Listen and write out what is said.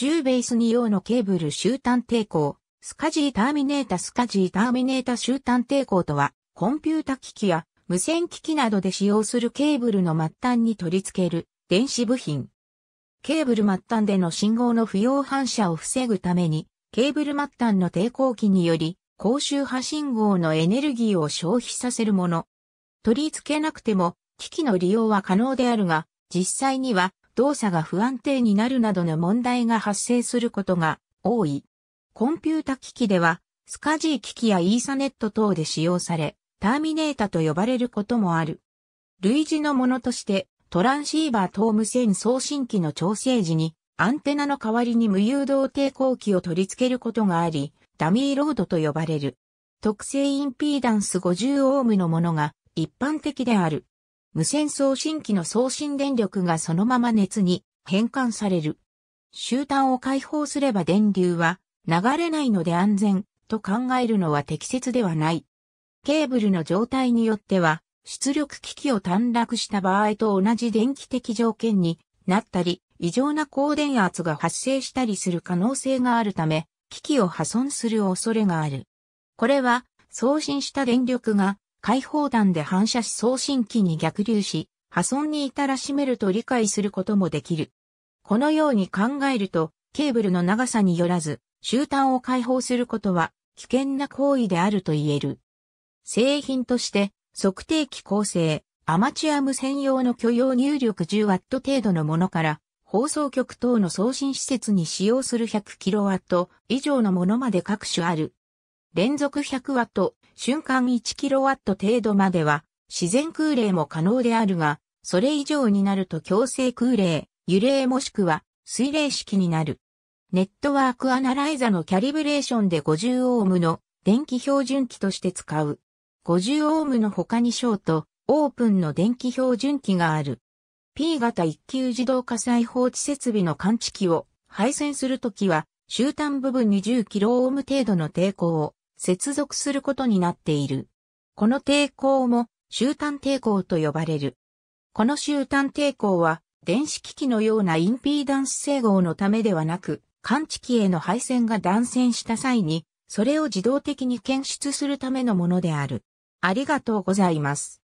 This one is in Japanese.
10ベース2用のケーブル終端抵抗、スカジーターミネータスカジーターミネータ終端抵抗とは、コンピュータ機器や無線機器などで使用するケーブルの末端に取り付ける電子部品。ケーブル末端での信号の不要反射を防ぐために、ケーブル末端の抵抗器により、高周波信号のエネルギーを消費させるもの。取り付けなくても、機器の利用は可能であるが、実際には動作が不安定になるなどの問題が発生することが多い。コンピュータ機器では、スカジー機器やイーサネット等で使用され、ターミネータと呼ばれることもある。類似のものとして、トランシーバー等無線送信機の調整時に、アンテナの代わりに無誘導抵抗器を取り付けることがあり、ダミーロードと呼ばれる。特性インピーダンス50オームのものが一般的である。無線送信機の送信電力がそのまま熱に変換される。終端を解放すれば電流は流れないので安全と考えるのは適切ではない。ケーブルの状態によっては出力機器を短絡した場合と同じ電気的条件になったり、異常な高電圧が発生したりする可能性があるため、機器を破損する恐れがある。これは送信した電力が解放弾で反射し送信機に逆流し、破損に至らしめると理解することもできる。このように考えると、ケーブルの長さによらず、終端を解放することは危険な行為であると言える。製品として、測定器構成、アマチュア無線用の許容入力 10W 程度のものから、放送局等の送信施設に使用する 100kW 以上のものまで各種ある。連続100ワット、瞬間1キロワット程度までは、自然空冷も可能であるが、それ以上になると強制空冷、揺れもしくは水冷式になる。ネットワークアナライザのキャリブレーションで50オームの電気標準器として使う。50オームの他にショート、オープンの電気標準器がある。P 型一級自動火災放置設備の感知器を配線するときは、終端部分に10キロオーム程度の抵抗を接続することになっている。この抵抗も終端抵抗と呼ばれる。この終端抵抗は電子機器のようなインピーダンス整合のためではなく、感知器への配線が断線した際に、それを自動的に検出するためのものである。ありがとうございます。